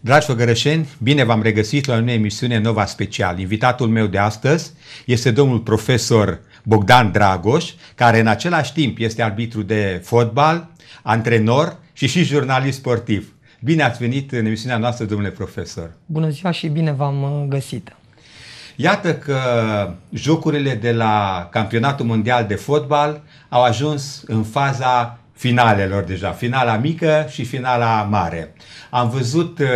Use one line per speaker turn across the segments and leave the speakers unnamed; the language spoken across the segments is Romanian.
Dragi făgărășeni, bine v-am regăsit la o emisiune Nova Special. Invitatul meu de astăzi este domnul profesor Bogdan Dragoș, care în același timp este arbitru de fotbal, antrenor și și jurnalist sportiv. Bine ați venit în emisiunea noastră, domnule profesor.
Bună ziua și bine v-am uh, găsit.
Iată că jocurile de la Campionatul Mondial de Fotbal au ajuns în faza finalelor deja, finala mică și finala mare. Am văzut uh,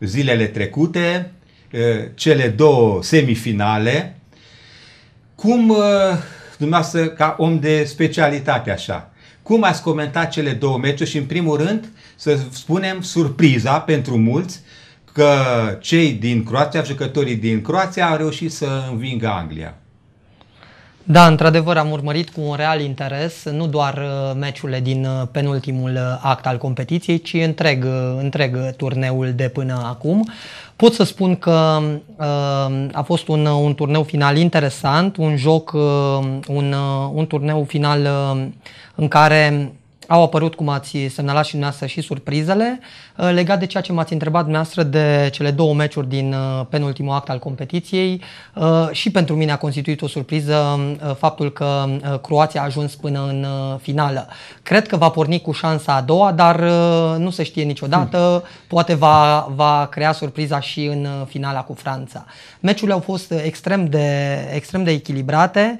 zilele trecute uh, cele două semifinale, cum uh, dumneavoastră, ca om de specialitate așa, cum ați comentat cele două meciuri și în primul rând să spunem surpriza pentru mulți că cei din Croația, jucătorii din Croația au reușit să învingă Anglia.
Da, într-adevăr am urmărit cu un real interes nu doar uh, meciurile din uh, penultimul uh, act al competiției, ci întreg, întreg turneul de până acum. Pot să spun că a fost un, un turneu final interesant, un joc, un, un turneu final în care au apărut, cum ați semnalat și dumneavoastră, și surprizele. Uh, legat de ceea ce m-ați întrebat dumneavoastră de cele două meciuri din uh, penultimul act al competiției, uh, și pentru mine a constituit o surpriză faptul că Croația a ajuns până în finală. Cred că va porni cu șansa a doua, dar nu se știe niciodată. Hmm. Poate va, va crea surpriza și în finala cu Franța. Meciurile au fost extrem de, extrem de echilibrate.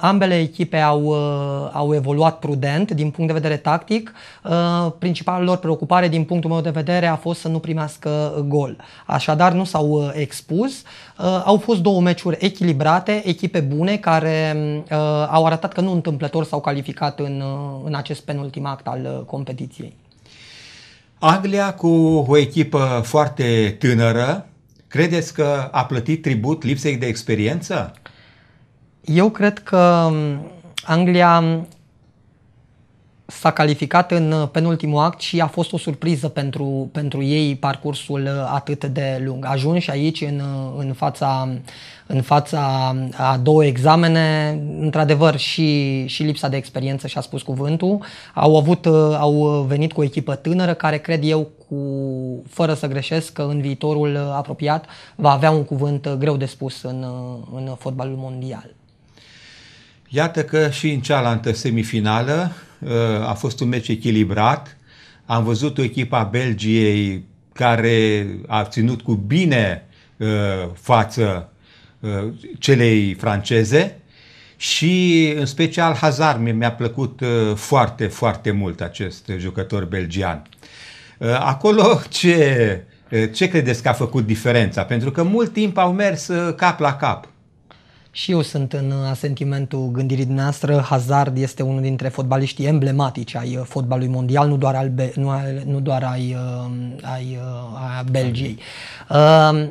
Ambele echipe au, au evoluat prudent din punct de vedere tactic. Principalul lor preocupare din punctul meu de de vedere a fost să nu primească uh, gol. Așadar nu s-au uh, expus. Uh, au fost două meciuri echilibrate, echipe bune care au arătat că nu întâmplător s-au calificat în, în acest penultim act al competiției.
Anglia cu o echipă foarte tânără, credeți că a plătit tribut lipsei de experiență?
Eu cred că um, Anglia s-a calificat în uh, penultimul act și a fost o surpriză pentru, pentru ei parcursul uh, atât de lung. Ajunși aici în, uh, în, fața, în fața a două examene, într-adevăr și, și lipsa de experiență și-a spus cuvântul. Au, avut, au venit cu o echipă tânără care cred eu cu, fără să greșesc că în viitorul apropiat va avea un cuvânt greu de spus în, în fotbalul mondial.
Iată că și în cealaltă semifinală uh, a fost un meci echilibrat. Am văzut o echipă a Belgiei care a ținut cu bine uh, față uh, celei franceze și în special Hazard mi-a plăcut foarte, foarte mult acest jucător belgian. Acolo ce, ce credeți că a făcut diferența? Pentru că mult timp au mers cap la cap.
Și eu sunt în asentimentul gândirii noastre. Hazard este unul dintre fotbaliștii emblematici ai uh, fotbalului mondial, nu doar, al Be- nu, nu doar ai, uh, ai, uh, ai Belgiei. Uh,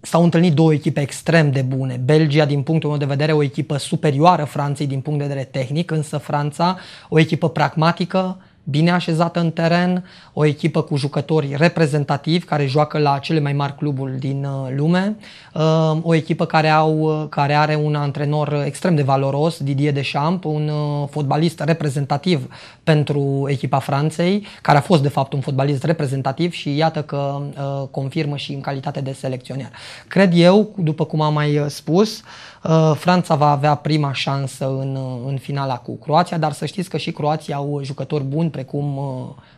s-au întâlnit două echipe extrem de bune. Belgia, din punctul meu de vedere, o echipă superioară Franței din punct de vedere tehnic, însă Franța, o echipă pragmatică, bine așezată în teren, o echipă cu jucători reprezentativi care joacă la cele mai mari cluburi din uh, lume, uh, o echipă care, au, uh, care are un antrenor extrem de valoros, Didier Deschamps, un fotbalist reprezentativ pentru echipa Franței, care a fost de fapt un fotbalist reprezentativ și iată că confirmă și în calitate de selecționer. Cred eu, după cum am mai spus, Uh, Franța va avea prima șansă în, uh, în finala cu Croația, dar să știți că și Croația au uh, jucători buni precum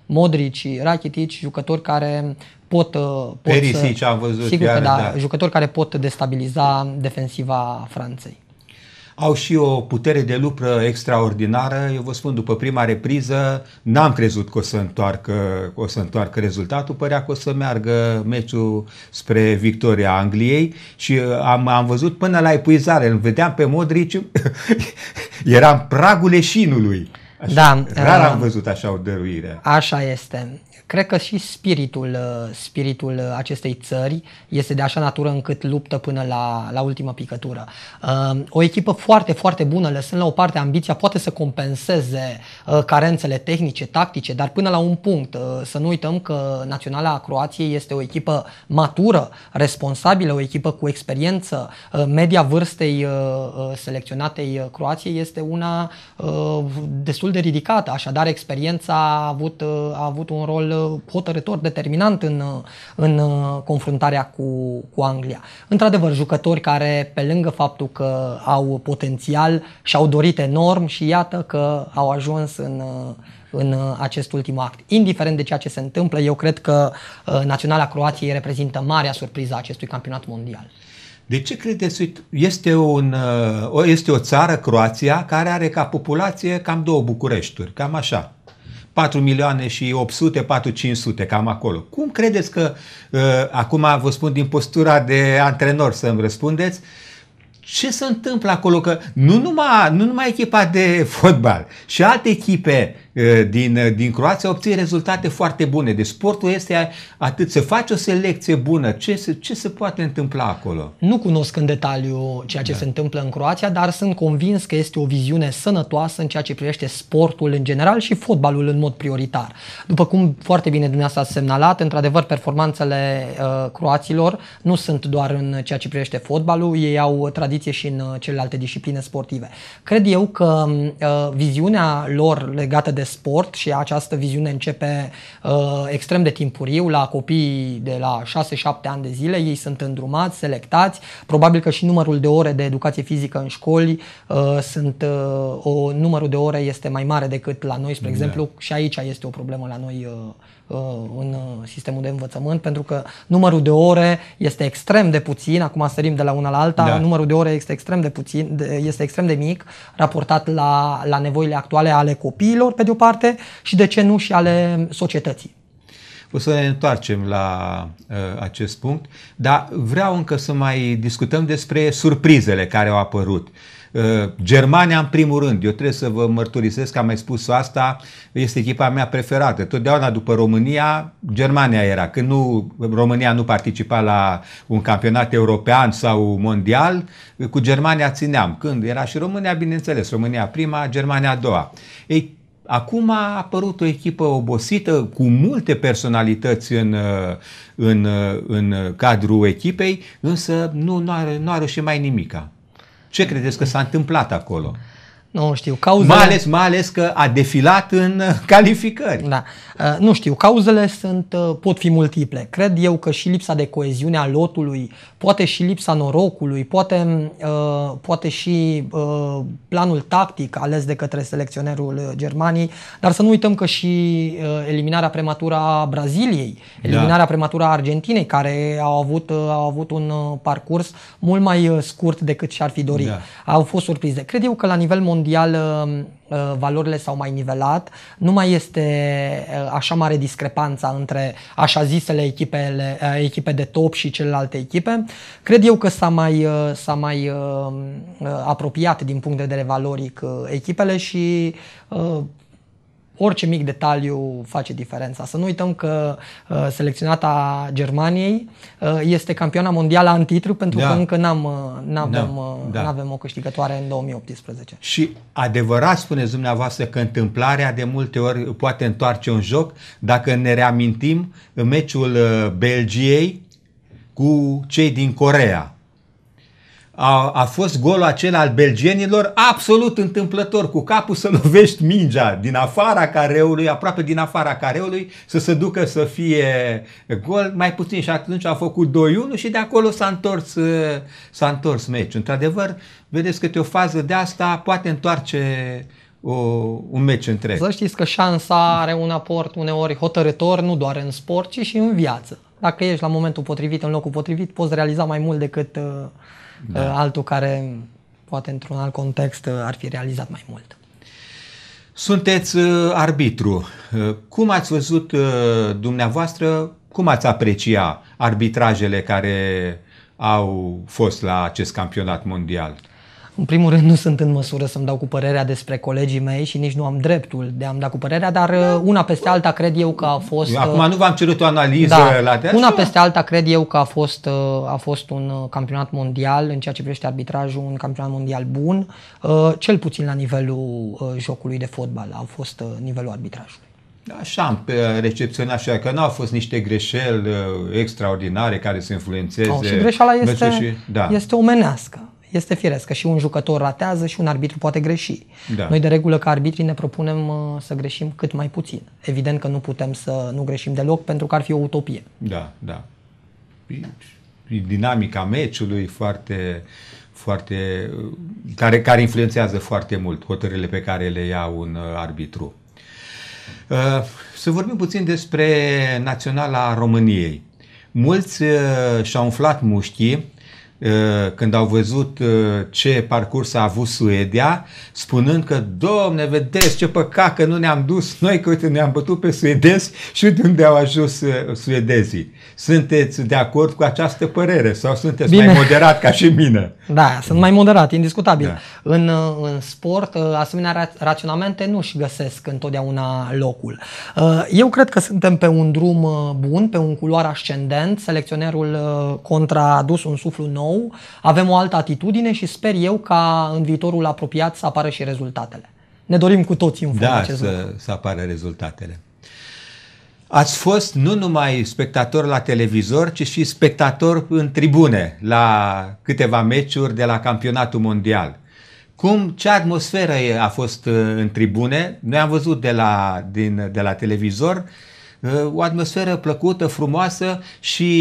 Modric, Rakitic, jucători care pot, pot Perisic, să, am văzut sigur că da, da, jucători care pot destabiliza defensiva Franței
au și o putere de lucră extraordinară. Eu vă spun, după prima repriză, n-am crezut că o să întoarcă, o să întoarcă rezultatul, părea că o să meargă meciul spre victoria Angliei și uh, am, am văzut până la epuizare, îl vedeam pe Modric, eram pragul leșinului.
Așa, da, rar am uh, văzut așa o dăruire. Așa este. Cred că și spiritul, uh, spiritul uh, acestei țări este de așa natură încât luptă până la, la ultimă picătură. Uh, o echipă foarte, foarte bună, lăsând la o parte ambiția, poate să compenseze carențele tehnice, tactice, dar până la un punct. Să nu uităm că Naționala Croației este o echipă matură, responsabilă, o echipă cu experiență. Media vârstei selecționatei Croației este una destul de ridicată, așadar experiența a avut, a avut un rol hotărător, determinant în, în uh, confruntarea cu, cu Anglia. Într-adevăr, jucători care, pe lângă faptul că au potențial, și-au dorit enorm și iată că au ajuns în, uh, în uh, acest ultim act. Indiferent de ceea ce se întâmplă, eu cred că Naționala Croației reprezintă marea surpriză a acestui campionat mondial.
De ce credeți, este, un, este o țară, Croația, care are ca populație cam două Bucureștiuri, cam așa, 4 milioane și 800, 4 500, cam acolo. Cum credeți că, uh, acum vă spun din postura de antrenor să-mi răspundeți, ce se întâmplă acolo? Că nu numai, nu numai echipa de fotbal, și alte echipe Eh, din, eh, din Croația obții rezultate foarte bune. Deci sportul este atât, să faci o selecție bună, ce se, ce se poate întâmpla acolo?
Nu cunosc în detaliu ceea ce da. se întâmplă în Croația, dar sunt convins că este o viziune sănătoasă în ceea ce privește sportul în general și fotbalul în mod prioritar. După cum foarte bine dumneavoastră ați semnalat, într-adevăr performanțele uh, croaților nu sunt doar în ceea ce privește fotbalul, ei au tradiție și în celelalte discipline sportive. Cred eu că uh, viziunea lor legată de sport și această viziune începe uh, extrem de timpuriu la copii de la 6-7 ani de zile. Ei sunt îndrumați, selectați. Probabil că și numărul de ore de educație fizică în școli uh, sunt uh, o numărul de ore este mai mare decât la noi, spre da. exemplu, și aici este o problemă la noi uh, Uh, în uh, sistemul de învățământ, pentru că numărul de ore este extrem de puțin, acum sărim de la una la alta, da. numărul de ore este extrem de puțin, este extrem de mic, raportat la, la nevoile actuale ale copiilor, pe de o parte, și de ce nu și ale societății.
O să ne întoarcem la uh, acest punct, dar vreau încă să mai discutăm despre surprizele care au apărut. Uh, Germania în primul rând, eu trebuie să vă mărturisesc că am mai spus asta, este echipa mea preferată. Totdeauna după România, Germania era. Când nu, România nu participa la un campionat european sau mondial, cu Germania țineam. Când era și România, bineînțeles, România prima, Germania a doua. Ei, Acum a apărut o echipă obosită cu multe personalități în, uh, în, uh, în cadrul echipei, însă nu, nu, are nu are și mai nimica. Ce credeți că s-a întâmplat acolo? Uh,
nu știu, cauzele... Mai ales, mai ales că a defilat în uh, calificări. Da. Uh, nu știu, cauzele sunt, uh, pot fi multiple. Cred eu că și lipsa de coeziune a lotului, poate și lipsa norocului, poate, poate și planul tactic ales de către selecționerul Germaniei, dar să nu uităm că și eliminarea prematură a Braziliei, da. eliminarea da. prematură a Argentinei, care au avut, au avut un parcurs mult mai scurt decât și-ar fi dorit. Da. Au fost surprize. Cred eu că la nivel mondial mondial uh, uh, valorile s-au mai nivelat, nu mai este uh, așa mare discrepanța între așa zisele echipele, echipe de top și celelalte echipe. Cred eu că s-a mai, s-a mai apropiat din punct de vedere valoric echipele și orice mic detaliu face diferența. Să nu uităm că uh, selecționata Germaniei uh, este campioana mondială titlu pentru da. că încă n-am, uh, n-avem, no. Da. Uh, da. n-avem o câștigătoare în 2018.
Și adevărat spuneți dumneavoastră că întâmplarea de multe ori poate întoarce un joc. Dacă ne reamintim, în meciul uh, Belgiei cu cei din Corea, a, a fost golul acela al belgenilor absolut întâmplător, cu capul să lovești mingea din afara careului, aproape din afara careului, să se ducă să fie gol, mai puțin și atunci a făcut 2-1 și de acolo s-a întors, uh, s-a întors meci, Într-adevăr, vedeți câte o fază de asta poate întoarce o, un meci întreg. Să
știți că șansa are un aport uneori hotărător, nu doar în sport, ci și în viață. Dacă ești la momentul potrivit, în locul potrivit, poți realiza mai mult decât uh, da. Uh, altul care poate într-un alt context uh, ar fi realizat mai mult.
Sunteți uh, arbitru. Cum ați văzut dumneavoastră, cum ați aprecia arbitrajele care au fost la acest campionat mondial?
În primul rând nu sunt în măsură să-mi dau cu părerea despre colegii mei și nici nu am dreptul de a-mi da cu părerea, dar uh, una peste alta cred eu că a fost... acum nu
v-am cerut o analiză da, la de Una peste
alta cred eu că a fost, uh, a fost un uh, campionat mondial în ceea ce privește arbitrajul, un campionat mondial bun, cel puțin la nivelul jocului de fotbal a fost nivelul arbitrajului.
Așa am recepționat așa că nu au fost niște greșeli extraordinare care să influențeze. Oh, și greșeala este, și, da. este
omenească este firesc că Și un jucător ratează și un arbitru poate greși. Da. Noi de regulă ca arbitrii ne propunem uh, să greșim cât mai puțin. Evident că nu putem să nu greșim deloc pentru că ar fi o utopie.
Da, da. Păi, dinamica meciului foarte, foarte care, care influențează foarte mult hotărârile pe care le ia un uh, arbitru. Uh, să vorbim puțin despre Naționala României. Mulți și-au umflat mușchii Eh, când au văzut eh, ce parcurs a avut Suedia, spunând că, domne, vedeți ce păcat că nu ne-am dus noi, că uite, ne-am bătut pe suedezi și uite unde au ajuns eh, suedezii. Sunteți de acord cu această părere sau sunteți Bine. mai moderat ca și mine?
Da, sunt mai moderat, indiscutabil. Da. În, în sport, asemenea raționamente nu-și găsesc întotdeauna locul. Eu cred că suntem pe un drum bun, pe un culoar ascendent, selecționerul contra adus un suflu nou nou, avem o altă atitudine și sper eu ca în viitorul apropiat să apară și rezultatele. Ne dorim cu toții în da, acest să, lucru.
să apară rezultatele. Ați fost nu numai spectator la televizor, ci și spectator în tribune la câteva meciuri de la campionatul mondial. Cum, ce atmosferă a fost uh, în tribune? Noi am văzut de la, din, de la televizor uh, o atmosferă plăcută, frumoasă și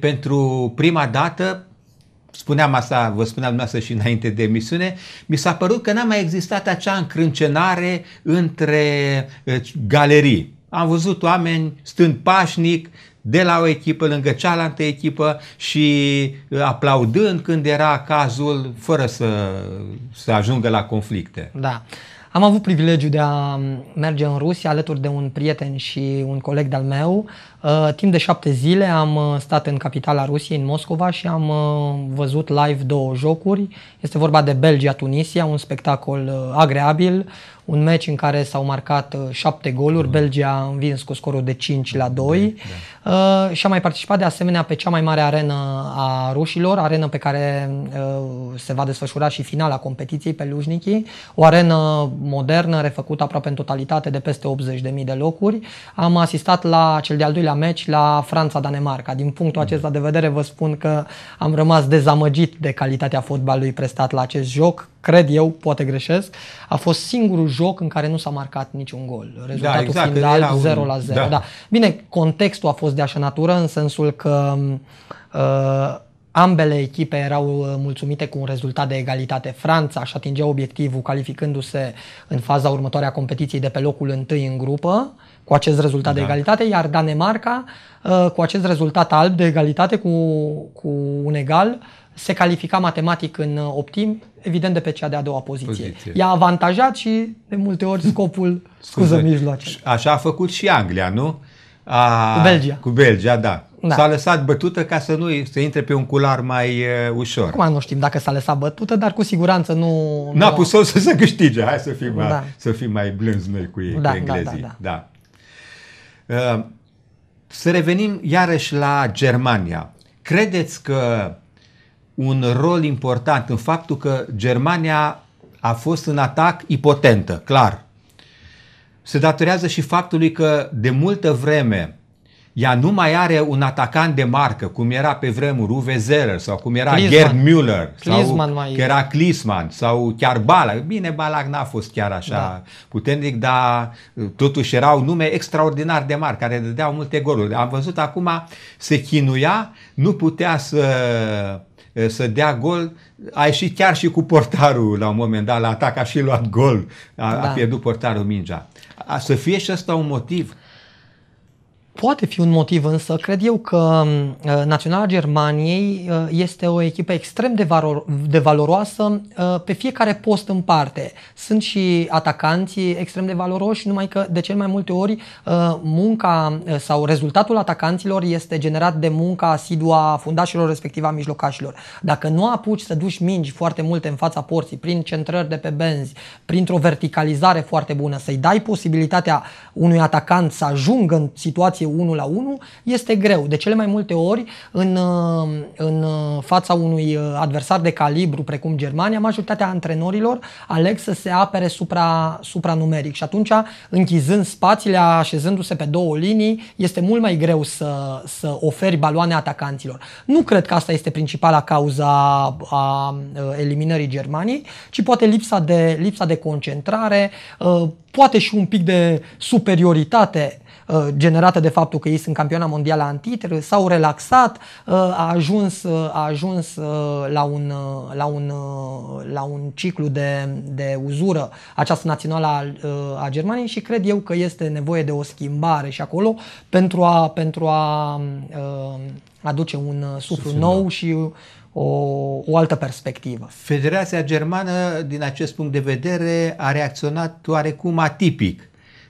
pentru prima dată spuneam asta, vă spuneam dumneavoastră și înainte de emisiune, mi s-a părut că n-a mai existat acea încrâncenare între eh, galerii. Am văzut oameni stând pașnic, de la o echipă lângă cealaltă echipă și eh, aplaudând când era cazul, fără să, să ajungă la conflicte.
Da. Am avut privilegiu de a merge în Rusia alături de un prieten și un coleg de-al meu, Uh, timp de șapte zile am uh, stat în capitala Rusiei, în Moscova, și am uh, văzut live două jocuri. Este vorba de Belgia-Tunisia, un spectacol agreabil, un meci în care s-au marcat șapte goluri, mm. Belgia a învins cu scorul de 5 la 2 da. da. și a mai participat de asemenea pe cea mai mare arenă a rușilor, arenă pe care se va desfășura și finala competiției pe Lujnichii, o arenă modernă, refăcută aproape în totalitate de peste 80.000 de locuri. Am asistat la cel de-al doilea doilea meci la Franța-Danemarca. Din punctul mm. acesta de vedere vă spun că am rămas dezamăgit de calitatea fotbalului prestat la acest joc. Cred eu, poate greșesc, a fost singurul joc în care nu s-a marcat niciun gol. Da, Rezultatul exact, da, exact, final 0 la 0. Da. Da. Bine, contextul a fost de așa natură în sensul că uh, Ambele echipe erau uh, mulțumite cu un rezultat de egalitate. Franța și atingea obiectivul calificându-se în faza următoare a competiției de pe locul întâi în grupă cu acest rezultat da. de egalitate, iar Danemarca uh, cu acest rezultat alb de egalitate cu, cu un egal se califica matematic în uh, optim, evident de pe cea de-a doua poziție. poziție. I-a avantajat și de multe ori scopul scuză mijloace.
Așa a făcut și Anglia, nu? A, cu Belgia. Cu Belgia, da da. s-a lăsat bătută ca să nu să intre pe un cular mai uh, ușor. Acum
nu știm dacă s-a lăsat bătută, dar cu siguranță nu... N-a nu... pus-o
să se câștige, hai să fim, da. mai, să fim mai blânzi noi cu ei, da, cu da, englezii. Da, da, da. Uh, să revenim iarăși la Germania. Credeți că un rol important în faptul că Germania a fost în atac ipotentă, clar. Se datorează și faptului că de multă vreme ea nu mai are un atacant de marcă, cum era pe vremuri Uwe Zeller sau cum era Klisman. Gerd Müller Klisman sau mai... că era Klisman, sau chiar Balak. Bine, Balak n-a fost chiar așa da. puternic, dar uh, totuși erau nume extraordinar de mari care dădeau multe goluri. Am văzut acum se chinuia, nu putea să uh, să dea gol, a ieșit chiar și cu portarul la un moment dat la atac, a și luat gol, a, da. a pierdut portarul mingea. A, să fie și asta un motiv
Poate fi un motiv însă, cred eu că uh, Naționala Germaniei uh, este o echipă extrem de, valor- de valoroasă uh, pe fiecare post în parte. Sunt și atacanții extrem de valoroși, numai că de cel mai multe ori munca sau rezultatul atacanților este generat de munca asidua a fundașilor respectiv a mijlocașilor. Dacă nu apuci să duci mingi foarte multe în fața porții, prin centrări de pe benzi, printr-o verticalizare foarte bună, să-i dai posibilitatea unui atacant să ajungă în situații relație 1 la 1 este greu. De cele mai multe ori, în, uh, în uh, fața unui uh, adversar de calibru precum Germania, majoritatea antrenorilor aleg să se apere supra, supranumeric și atunci, închizând spațiile, așezându-se pe două linii, este mult mai greu să, să oferi baloane atacanților. Nu cred că asta este principala cauza a eliminării Germaniei, ci poate lipsa de, lipsa de concentrare, poate și un pic de superioritate Uh, generată de faptul că ei sunt campioana mondială în titre, s-au relaxat, uh, a ajuns, uh, a ajuns la, un, la, un, la un ciclu de, de uzură această națională a, a Germaniei și cred eu că este nevoie de o schimbare și acolo pentru a, pentru a aduce un suflu nou și o, o altă perspectivă. Federația Germană, din acest punct de vedere, a reacționat oarecum
atipic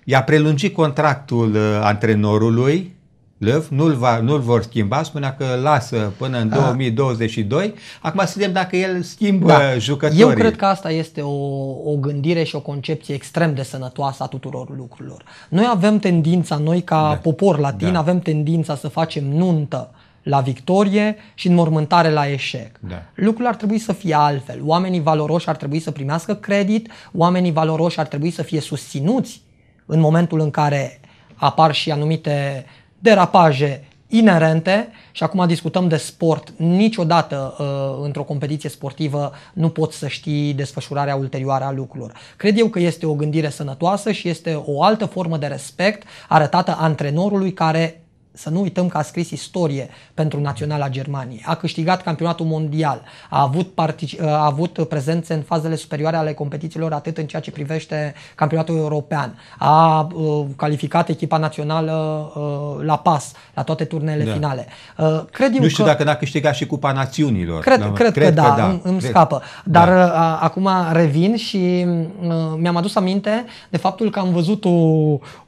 I-a prelungit contractul uh, antrenorului, Lăv, nu-l, va, nu-l vor schimba, spunea că lasă până în 2022. Ah. Acum să vedem dacă el
schimbă da. jucătorii. Eu cred că asta este o, o gândire și o concepție extrem de sănătoasă a tuturor lucrurilor. Noi avem tendința, noi ca da. popor latin, da. avem tendința să facem nuntă la victorie și înmormântare la eșec. Da. Lucrurile ar trebui să fie altfel. Oamenii valoroși ar trebui să primească credit, oamenii valoroși ar trebui să fie susținuți în momentul în care apar și anumite derapaje inerente și acum discutăm de sport, niciodată uh, într-o competiție sportivă nu poți să știi desfășurarea ulterioară a lucrurilor. Cred eu că este o gândire sănătoasă și este o altă formă de respect arătată antrenorului care să nu uităm că a scris istorie pentru Naționala Germaniei, a câștigat campionatul mondial, a avut, partici- a avut prezențe în fazele superioare ale competițiilor, atât în ceea ce privește campionatul european, a uh, calificat echipa națională uh, la pas, la toate turnele da. finale. Uh, cred nu știu că, dacă
n-a câștigat și Cupa Națiunilor. Cred, da, cred, cred că, că da, da îmi, îmi cred. scapă. Dar da.
uh, acum revin și uh, mi-am adus aminte de faptul că am văzut o,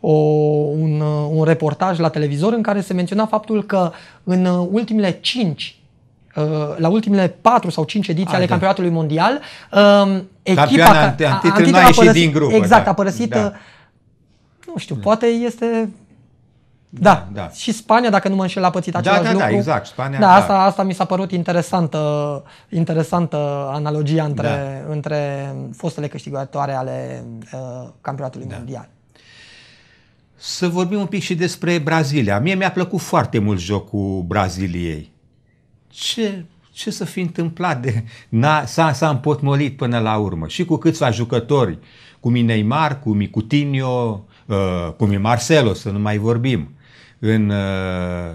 o, un, uh, un reportaj la televizor în care care se menționa faptul că în uh, ultimele 5 uh, la ultimele 4 sau 5 ediții Ai, ale da. campionatului mondial, um, echipa care a, a, a, a părăsit, din grupă, exact, da. a părăsit da. Uh, nu știu, poate este da, da, da. Și Spania, dacă nu mă înșel, a pățit da, același da, da, lucru. Da, exact. Spania, da, da. asta, da. asta mi s-a părut interesantă, interesantă analogia între, da. între fostele câștigătoare ale uh, campionatului da. mondial
să vorbim un pic și despre Brazilia. Mie mi-a plăcut foarte mult jocul Braziliei. Ce, ce să fi întâmplat? De, na, s-a, s-a împotmolit până la urmă. Și cu câțiva jucători, cu Neymar, cu Coutinho, uh, cu Marcelo, să nu mai vorbim. În, uh,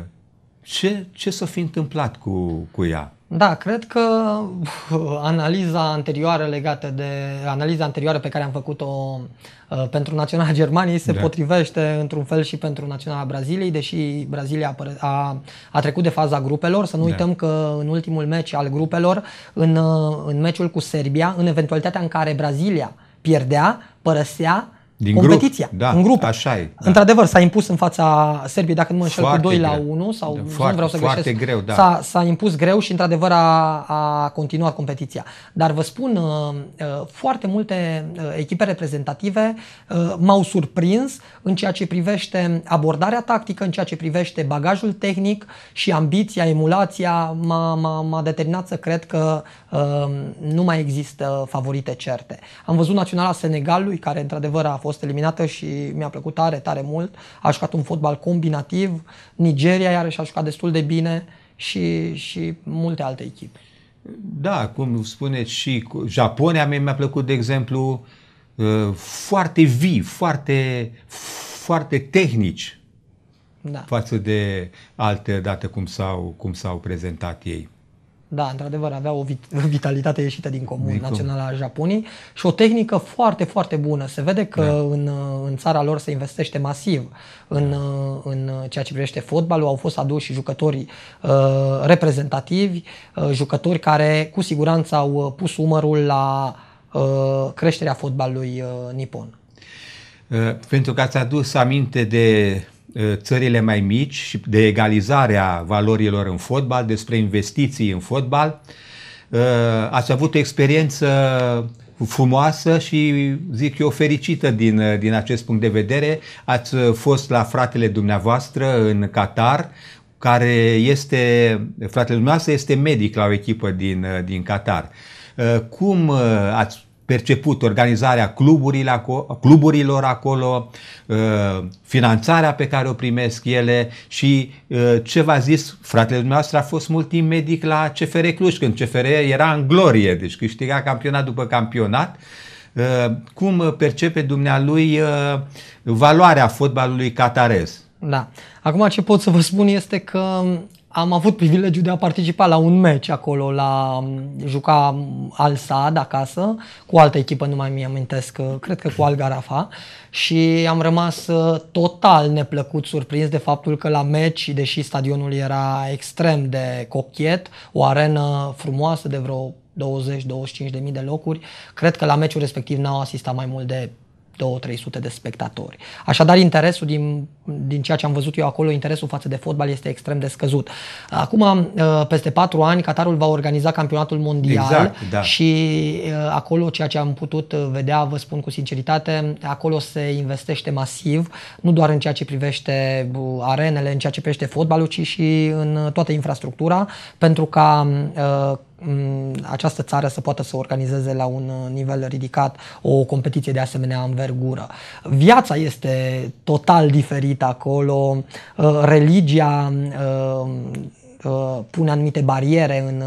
ce, ce să fi întâmplat cu, cu ea?
Da, cred că uh, analiza anterioară legată de analiza anterioară pe care am făcut-o uh, pentru Naționala Germaniei se da. potrivește într-un fel și pentru Naționala Braziliei, deși Brazilia a, a, a trecut de faza grupelor. Să nu da. uităm că în ultimul meci al grupelor, în, uh, în meciul cu Serbia, în eventualitatea în care Brazilia pierdea, părăsea
din competiția, grup, da, în grup. Așa e,
da. Într-adevăr, s-a impus în fața Serbiei, dacă nu mă înșel, foarte cu 2 greu. la 1 sau da, foarte, nu vreau să foarte greșesc. greu, da. S-a, s-a impus greu și într-adevăr a, a continuat competiția. Dar vă spun, uh, uh, foarte multe uh, echipe reprezentative m-au surprins în ceea ce privește abordarea tactică, în ceea ce privește bagajul tehnic și ambiția, emulația m-a, m-a, m-a determinat să cred că Ehm, nu mai există favorite certe. Am văzut naționala Senegalului, care într-adevăr a fost eliminată și mi-a plăcut tare, tare mult. A jucat un fotbal combinativ. Nigeria iarăși a jucat destul de bine și, și multe alte echipe. Da, cum
spuneți și Japonia mi-a plăcut, de exemplu, uh, foarte vii, foarte, foarte tehnici da. față de alte date cum s-au, cum s-au prezentat ei.
Da, într-adevăr, avea o vitalitate ieșită din comun Micu. națională a Japonii și o tehnică foarte, foarte bună. Se vede că da. în, în țara lor se investește masiv în, în ceea ce privește fotbalul. Au fost aduși jucătorii uh, reprezentativi, uh, jucători care cu siguranță au pus umărul la uh, creșterea fotbalului uh, nipon.
Uh, pentru că ați adus aminte de țările mai mici și de egalizarea valorilor în fotbal, despre investiții în fotbal. Ați avut o experiență frumoasă și, zic eu, fericită din, din acest punct de vedere. Ați fost la fratele dumneavoastră în Qatar, care este, fratele dumneavoastră este medic la o echipă din, din Qatar. Cum ați perceput organizarea cluburilor acolo, uh, finanțarea pe care o primesc ele și uh, ce v-a zis fratele dumneavoastră a fost mult timp medic la CFR Cluj, când CFR era în glorie, deci câștiga campionat după campionat. Uh, cum percepe dumnealui valoarea fotbalului catarez?
Da. Acum ce pot să vă spun este că am avut privilegiul de a participa la un meci acolo, la um, juca um, Al Saad acasă, cu altă echipă, nu mai mi-amintesc, uh, cred că cu Al Garafa și am rămas uh, total neplăcut surprins de faptul că la meci, deși stadionul era extrem de cochet, o arenă frumoasă de vreo 20-25 de mii de locuri, cred că la meciul respectiv n-au asistat mai mult de 2-300 de spectatori. Așadar, interesul din, din ceea ce am văzut eu acolo, interesul față de fotbal este extrem de scăzut. Acum, uh, peste 4 ani, Qatarul va organiza campionatul mondial exact, da. și uh, acolo ceea ce am putut uh, vedea, vă spun cu sinceritate, acolo se investește masiv, nu doar în ceea ce privește arenele, în ceea ce privește fotbalul, ci și în toată infrastructura, pentru ca Mm, această țară să poată să organizeze la un uh, nivel ridicat o competiție de asemenea învergură. Viața este total diferită acolo, uh, religia uh, pune anumite bariere în,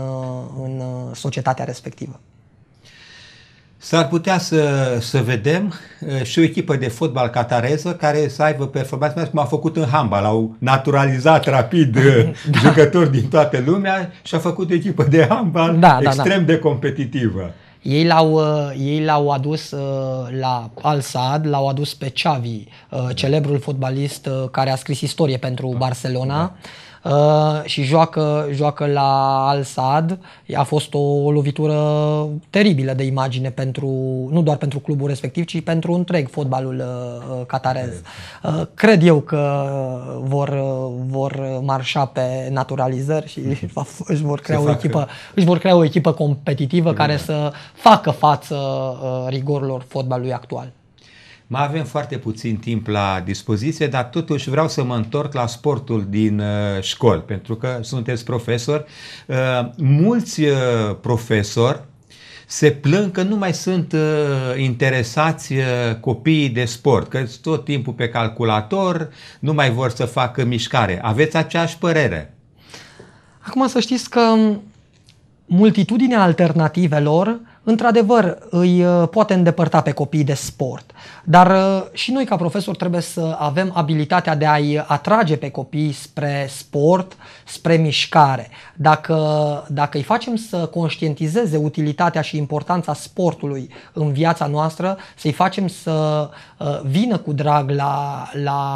în societatea respectivă.
S-ar putea să, să vedem uh, și o echipă de fotbal catareză care să aibă performanțe mai cum a făcut în handbal. Au naturalizat rapid uh, da. jucători din toată lumea și a făcut o echipă de handbal da, extrem da, da. de competitivă.
Ei l-au, uh, ei l-au adus la Al Saad, l-au adus pe Xavi, celebrul fotbalist care a scris istorie pentru da. Barcelona. Da uh, și joacă, joacă la Al sad A fost o lovitură teribilă de imagine pentru, nu doar pentru clubul respectiv, ci pentru întreg fotbalul uh, uh catarez. Uh, cred eu că vor, uh, vor marșa pe naturalizări și mhm. își vor crea, o echipă, își vor crea o echipă competitivă Bine. care să facă față uh, rigorilor fotbalului actual.
Mai avem foarte puțin timp la dispoziție, dar totuși vreau să mă întorc la sportul din uh, școli, pentru că sunteți profesor. Uh, mulți uh, profesori se plâng că nu mai sunt uh, interesați uh, copiii de sport, că tot timpul pe calculator, nu mai vor să facă mișcare. Aveți aceeași părere?
Acum să știți că multitudinea alternativelor, într-adevăr, îi uh, poate îndepărta pe copii de sport. Dar uh, și noi, ca profesori, trebuie să avem abilitatea de a-i atrage pe copii spre sport, spre mișcare. Dacă, dacă îi facem să conștientizeze utilitatea și importanța sportului în viața noastră, să-i facem să uh, vină cu drag la, la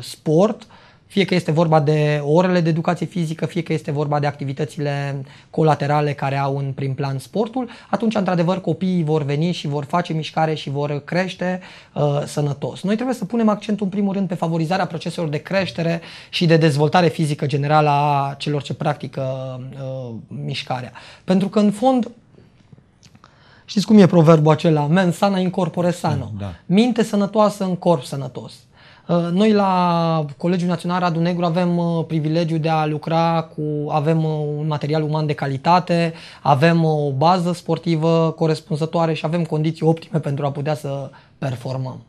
sport, fie că este vorba de orele de educație fizică, fie că este vorba de activitățile colaterale care au în prim plan sportul, atunci, într-adevăr, copiii vor veni și vor face mișcare și vor crește uh, sănătos. Noi trebuie să punem accentul, în primul rând, pe favorizarea proceselor de creștere și de dezvoltare fizică generală a celor ce practică uh, mișcarea. Pentru că, în fond, Știți cum e proverbul acela? Mens sana incorpore sano. Da, da. Minte sănătoasă în corp sănătos. Uh, noi la Colegiul Național Radu Negru avem uh, privilegiu de a lucra cu, avem uh, un material uman de calitate, avem o bază sportivă corespunzătoare și avem condiții optime pentru a putea să performăm.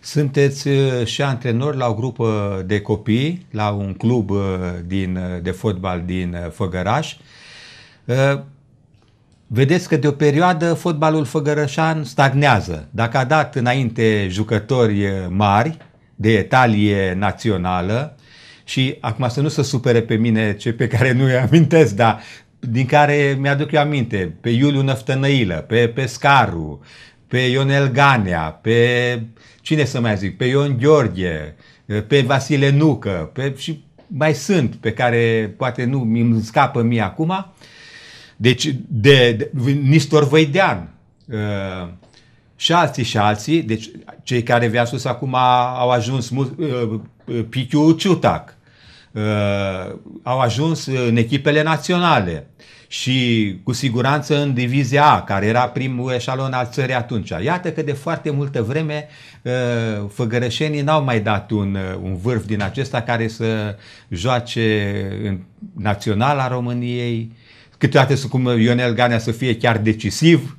Sunteți și antrenor la o grupă de copii, la un club din, de fotbal din Făgăraș. Vedeți că de o perioadă fotbalul făgărășan stagnează. Dacă a dat înainte jucători mari, de etalie națională și acum să nu se supere pe mine ce pe care nu îi amintesc, dar din care mi-aduc eu aminte, pe Iuliu Năftănăilă, pe Pescaru, pe Ionel Ganea, pe cine să mai zic, pe Ion Gheorghe, pe Vasile Nucă pe, și mai sunt pe care poate nu mi scapă mie acum. Deci de, de Nistor Văidean, uh, și alții și alții, deci cei care vi-am spus acum au ajuns uh, uh, Pitiu Ciutac, uh, au ajuns în echipele naționale și cu siguranță în divizia A, care era primul eșalon al țării atunci. Iată că de foarte multă vreme făgărășenii n-au mai dat un, un vârf din acesta care să joace în naționala României, câteodată cum Ionel Ganea să fie chiar
decisiv,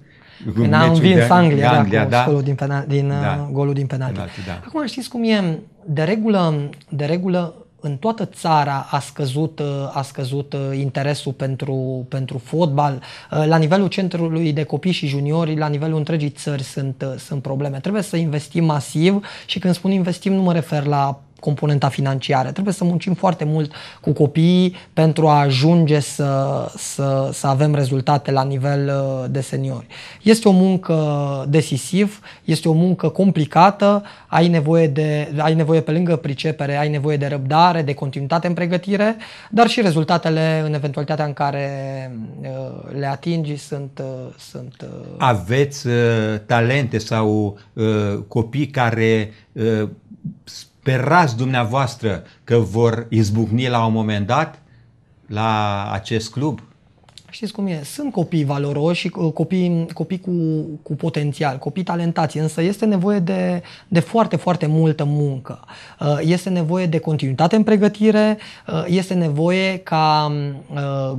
N-a învins Anglia, da, Anglia da, cu da? din, pena, din da. Uh, golul din penalti. penalti da. Acum știți cum e, de regulă, de regulă în toată țara a scăzut, uh, a scăzut uh, interesul pentru, pentru fotbal. La nivelul centrului de copii și juniori, la nivelul întregii țări sunt, sunt probleme. Trebuie să investim masiv și când spun investim nu mă refer la componenta financiară. Trebuie să muncim foarte mult cu copiii pentru a ajunge să, să, să avem rezultate la nivel uh, de seniori. Este o muncă decisiv, este o muncă complicată, ai nevoie, de, ai nevoie pe lângă pricepere, ai nevoie de răbdare, de continuitate în pregătire, dar și rezultatele în eventualitatea în care uh, le atingi sunt... Uh, sunt
Aveți uh, talente sau uh, copii care uh, sperați dumneavoastră că vor izbucni la un moment dat la acest club?
știți cum e, sunt copii valoroși și uh, copii, copii cu, cu potențial, copii talentați, însă este nevoie de, de foarte, foarte multă muncă. Uh, este nevoie de continuitate în pregătire, uh, este nevoie ca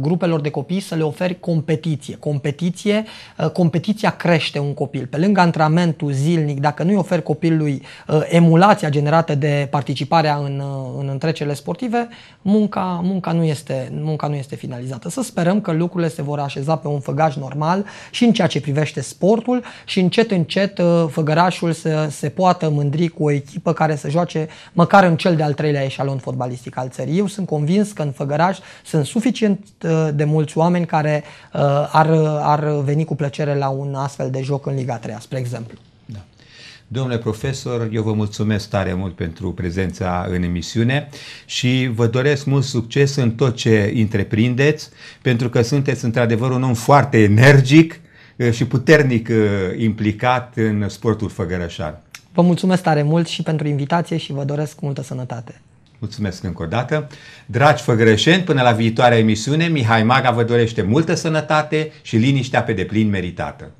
grupelor de copii să le oferi competiție. Competiție, competiția crește un copil. Pe lângă antrenamentul zilnic, dacă nu-i oferi copilului emulația generată de participarea în, în întrecerile sportive, munca, munca, nu este, munca nu este finalizată. Să sperăm că lucrul lucrurile se vor așeza pe un făgaș normal și în ceea ce privește sportul și încet, încet uh, făgărașul să se poată mândri cu o echipă care să joace măcar în cel de-al treilea eșalon fotbalistic al țării. Eu sunt convins că în făgăraș sunt suficient uh, de mulți oameni care uh, ar, ar veni cu plăcere la un astfel de joc în Liga 3, spre exemplu.
Domnule profesor, eu vă mulțumesc tare mult pentru prezența în emisiune și vă doresc mult succes în tot ce întreprindeți, pentru că sunteți într-adevăr un om foarte energic eh, și puternic eh, implicat în sportul făgărășan.
Vă mulțumesc tare mult și pentru invitație și vă doresc multă sănătate.
Mulțumesc încă o dată. Dragi făgărășeni, până la viitoarea emisiune, Mihai Maga vă dorește multă sănătate și liniștea pe deplin meritată.